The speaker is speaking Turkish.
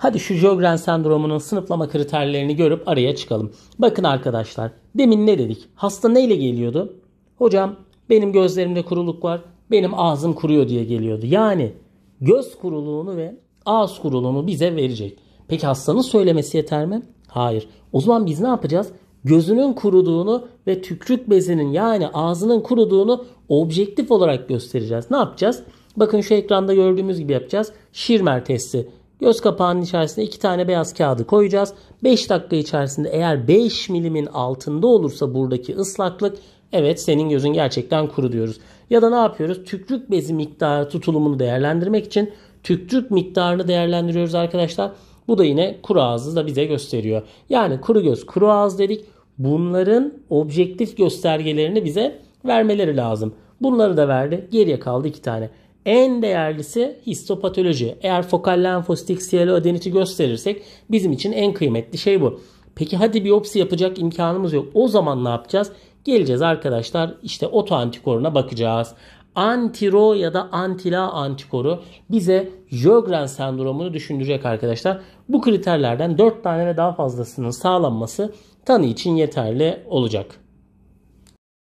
Hadi şu Sjögren sendromunun sınıflama kriterlerini görüp araya çıkalım. Bakın arkadaşlar demin ne dedik? Hasta neyle geliyordu? Hocam benim gözlerimde kuruluk var, benim ağzım kuruyor diye geliyordu. Yani göz kuruluğunu ve ağız kuruluğunu bize verecek. Peki hastanın söylemesi yeter mi? Hayır. O zaman biz ne yapacağız? Gözünün kuruduğunu ve tükrük bezinin yani ağzının kuruduğunu objektif olarak göstereceğiz. Ne yapacağız? Bakın şu ekranda gördüğümüz gibi yapacağız. Şirmer testi Göz kapağının içerisinde iki tane beyaz kağıdı koyacağız. 5 dakika içerisinde eğer 5 milimin altında olursa buradaki ıslaklık evet senin gözün gerçekten kuru diyoruz. Ya da ne yapıyoruz? Tükrük bezi miktarı tutulumunu değerlendirmek için tükrük miktarını değerlendiriyoruz arkadaşlar. Bu da yine kuru ağzı da bize gösteriyor. Yani kuru göz, kuru ağız dedik. Bunların objektif göstergelerini bize vermeleri lazım. Bunları da verdi. Geriye kaldı iki tane. En değerlisi histopatoloji. Eğer fokal lenfositik siyalo adeniti gösterirsek bizim için en kıymetli şey bu. Peki hadi biyopsi yapacak imkanımız yok. O zaman ne yapacağız? Geleceğiz arkadaşlar işte antikoruna bakacağız. Antiro ya da antila antikoru bize Jögren sendromunu düşündürecek arkadaşlar. Bu kriterlerden 4 tane ve daha fazlasının sağlanması tanı için yeterli olacak.